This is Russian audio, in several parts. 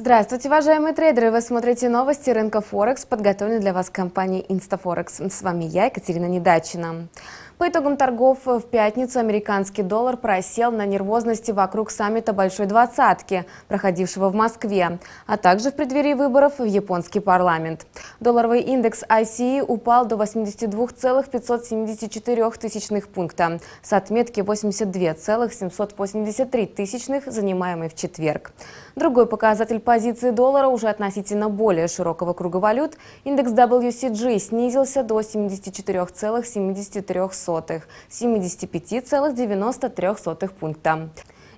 Здравствуйте, уважаемые трейдеры! Вы смотрите новости рынка Форекс, подготовленные для вас компанией Инстафорекс. С вами я, Екатерина Недачина. По итогам торгов в пятницу американский доллар просел на нервозности вокруг саммита Большой Двадцатки, проходившего в Москве, а также в преддверии выборов в японский парламент. Долларовый индекс ICE упал до 82,574 тысячных пункта с отметки 82,783 тысячных, занимаемой в четверг. Другой показатель позиции доллара уже относительно более широкого круга валют. Индекс WCG снизился до 74,73 0,75,93 пункта.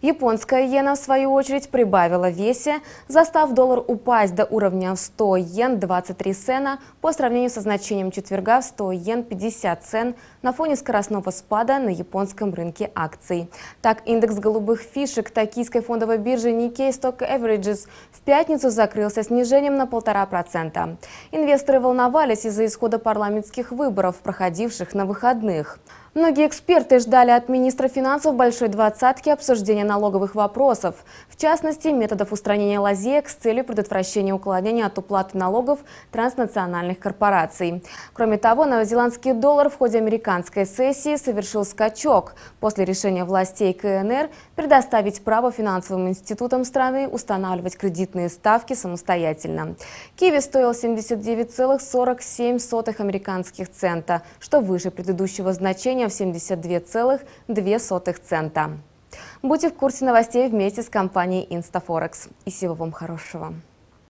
Японская иена, в свою очередь, прибавила весе, застав доллар упасть до уровня в 100 йен 23 сена по сравнению со значением четверга в 100 йен 50 сен на фоне скоростного спада на японском рынке акций. Так, индекс голубых фишек токийской фондовой биржи Nikkei Stock Averages в пятницу закрылся снижением на 1,5%. Инвесторы волновались из-за исхода парламентских выборов, проходивших на выходных. Многие эксперты ждали от министра финансов большой двадцатки обсуждения налоговых вопросов, в частности, методов устранения лазеек с целью предотвращения уклонения от уплаты налогов транснациональных корпораций. Кроме того, новозеландский доллар в ходе американской сессии совершил скачок после решения властей КНР предоставить право финансовым институтам страны устанавливать кредитные ставки самостоятельно. Киви стоил 79,47 американских цента, что выше предыдущего значения населения в 72,2 цента. Будьте в курсе новостей вместе с компанией InstaForex. И всего вам хорошего.